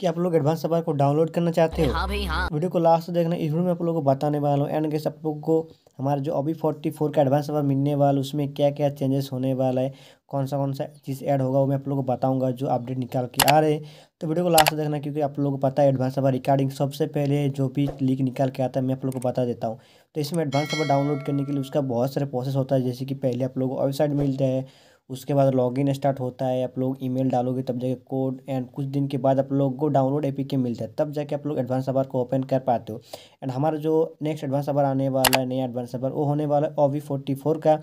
कि आप लोग एडवांस सफर को डाउनलोड करना चाहते हो हाँ भाई हाँ वीडियो को लास्ट देखना इस वीडियो में आप लोगों को बताने वाला हूँ एंड गेस आप लोग को हमारे जो अभी फोर्टी फोर का एडवांस सफर मिलने वाला उसमें क्या क्या चेंजेस होने वाला है कौन सा कौन सा चीज़ ऐड होगा वो मैं आप लोगों को बताऊंगा जो अपडेट निकाल के आ रहे हैं तो वीडियो को लास्ट देखना क्योंकि आप लोगों को पता है एडवांस सफर रिकॉर्डिंग सबसे पहले जो भी लीक निकाल के आता है मैं आप लोगों को बता देता हूँ तो इसमें एडवांस सफर डाउनलोड करने के लिए उसका बहुत सारे प्रोसेस होता है जैसे कि पहले आप लोगों को वेबसाइट मिलता है उसके बाद लॉगिन स्टार्ट होता है आप लोग ईमेल डालोगे तब जाके कोड एंड कुछ दिन के बाद आप लोग को डाउनलोड एपीके मिलता है तब जाके आप लोग एडवांस अवर को ओपन कर पाते हो एंड हमारा जो नेक्स्ट एडवांस अवर आने वाला है नया एडवांस अबर वो होने वाला है ओवी फोर्टी फोर का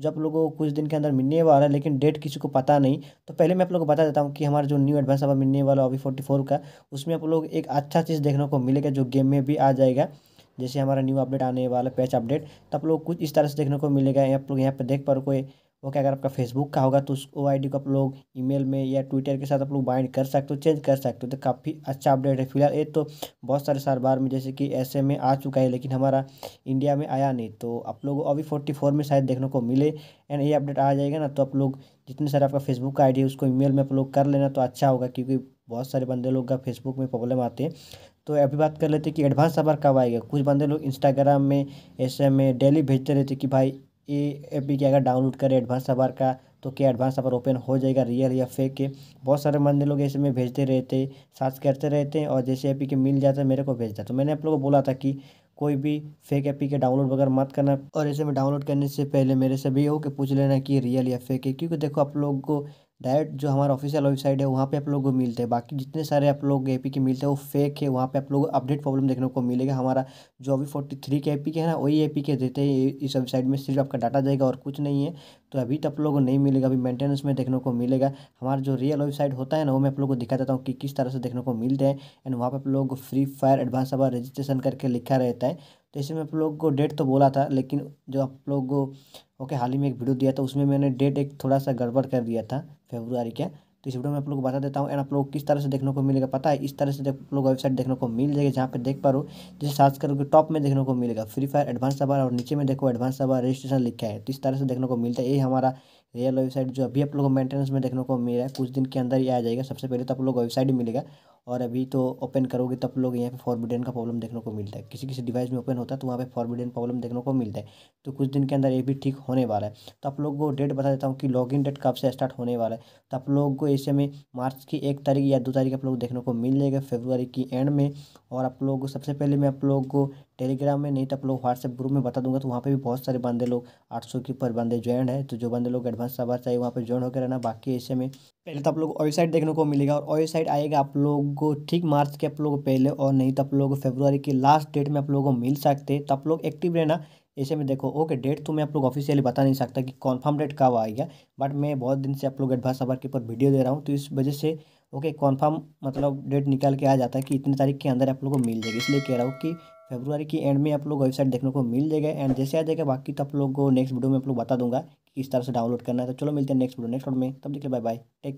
जो आप लोगों को कुछ दिन के अंदर मिलने वाला है लेकिन डेट किसी को पता नहीं तो पहले मैं आप लोगों को बता देता हूँ कि हमारा जो न्यू एडवांस अवर मिलने वाला है ओवी फोर्टी फोर का उसमें आप लोग एक अच्छा चीज़ देखने को मिलेगा जो गेम में भी आ जाएगा जैसे हमारा न्यू अपडेट आने वाला पैच अपडेट तो आप लोग कुछ इस तरह से देखने को मिलेगा आप लोग यहाँ पर देख पा रहे कोई ओके अगर आपका फेसबुक का होगा तो उस ओ आई को आप लोग ईमेल में या ट्विटर के साथ आप लोग बाइंड कर सकते हो चेंज कर सकते हो तो काफ़ी अच्छा अपडेट है फिलहाल ये तो बहुत सारे बार में जैसे कि ऐसे में आ चुका है लेकिन हमारा इंडिया में आया नहीं तो आप लोग अभी फोर्टी फोर में शायद देखने को मिले एंड ये अपडेट आ जाएगा ना तो आप लोग जितने सारे आपका फेसबुक का आई है उसको ई में अपलोड कर लेना तो अच्छा होगा क्योंकि बहुत सारे बंदे लोग का फेसबुक में प्रॉब्लम आते हैं तो अभी बात कर लेते हैं कि एडवांस सर्वर कब आएगा कुछ बंदे लोग इंस्टाग्राम में ऐसे में डेली भेजते रहते कि भाई ये एप भी क्या डाउनलोड करें एडवांस सफर का तो क्या एडवांस सफर ओपन हो जाएगा रियल या फेक के बहुत सारे बंदे लोग ऐसे में भेजते रहते सर्च करते रहते हैं और जैसे ए के मिल जाता है मेरे को भेजता तो मैंने आप लोगों को बोला था कि कोई भी फेक ए के डाउनलोड वगैरह मत करना और ऐसे में डाउनलोड करने से पहले मेरे से भी हो कि पूछ लेना कि रियल या फेक है क्योंकि देखो आप लोग को डायरेक्ट जो हमारा ऑफिशियल वेबसाइट है वहाँ पे आप लोग को मिलते हैं बाकी जितने सारे आप लोग ए पी के मिलते हैं वो फेक है वहाँ पे आप लोग को अपडेट प्रॉब्लम देखने को मिलेगा हमारा जो अभी फोर्टी थ्री के ए पी के है ना वही ए पी के देते हैं इस वेबसाइट में सिर्फ आपका डाटा जाएगा और कुछ नहीं है तो अभी तो आप लोग को नहीं मिलेगा अभी मेंटेनेंस में देखने को मिलेगा हमारा जो रियल वेबसाइट होता है ना वो मैं आप लोग को दिखा देता हूँ कि किस तरह से देखने को मिलते हैं एंड वहाँ पर आप लोग फ्री फायर एडवांस अब रजिस्ट्रेशन करके लिखा रहता है तो इसमें आप लोग को डेट तो बोला था लेकिन जो आप लोग को ओके हाल ही में एक वीडियो दिया था उसमें मैंने डेट एक थोड़ा सा गड़बड़ कर दिया था फेब्रुआरी का तो इस वीडियो में आप लोग को बता देता हूँ एंड आप लोग किस तरह से देखने को मिलेगा पता है इस तरह से आप लोग वेबसाइट देखने को मिल जाएगी जहाँ पे देख पा रो जैसे जैसे सर्च करोगे टॉप में देखने को मिलेगा फ्री फायर एडवांस सवार और नीचे में देखो एडवांस सवार रजिस्ट्रेशन लिखा है तो इस तरह से देखने को मिलता है ये हमारा रियल वेबसाइट जो अभी आप लोगों को मेंटेनेंस में देखने को मिल रहा है कुछ दिन के अंदर ही आ जाएगा सबसे पहले तो आप लोग वेबसाइट ही मिलेगा और अभी तो ओपन करोगे तब तो लोग यहाँ पे फॉरबिडन का प्रॉब्लम देखने को मिलता है किसी किसी डिवाइस में ओपन होता है तो वहाँ पे फॉरबिडन प्रॉब्लम देखने को मिलता है तो कुछ दिन के अंदर ये भी ठीक होने वाला है तो आप लोग को डेट बता देता हूँ कि लॉगिन डेट कब से स्टार्ट होने वाला है तो आप लोग को ऐसे में मार्च की एक तारीख या दो तारीख आप लोग देखने को मिल जाएगा फेबररी की एंड में और आप लोग सबसे पहले मैं आप लोग को टेलीग्राम में नहीं तो आप लोग व्हाट्सएप ग्रुप में बता दूंगा तो वहाँ पे भी बहुत सारे बंदे लोग 800 के ऊपर बंदे ज्वाइन है तो जो बंदे लोग एडवांस सवार चाहिए वहाँ पे ज्वाइन होकर रहना बाकी ऐसे में पहले तो आप लोग ऑयल साइड देखने को मिलेगा और ऑयल साइड आएगा आप लोग को ठीक मार्च के आप लोग पहले और नहीं तो आप लोग फेब्रुआरी की लास्ट डेट में आप लोगों को मिल सकते तो आप लोग एक्टिव रहना ऐसे में देखो ओके डेट तो मैं आप लोग ऑफिशियली बता नहीं सकता कि कॉन्फर्म डेट कब आएगा बट मैं बहुत दिन से आप लोग एडवांस सवार के ऊपर वीडियो दे रहा हूँ तो इस वजह से ओके कॉन्फर्म मतलब डेट निकाल के आ जाता है कि इतनी तारीख के अंदर आप लोगों को मिल जाएगी इसलिए कह रहा हूँ कि फेब्रुआरी की एंड में आप लोग वेबसाइट देखने को मिल जाएगा एंड जैसे आ जाएगा बाकी तो आप लोग को नेक्स्ट वीडियो में आप लोग बता दूंगा कि किस तरह से डाउनलोड करना है तो चलो मिलते हैं नेक्स्ट वीडियो नेक्स्ट वीडियो में तब देखिए बाय बाय टेक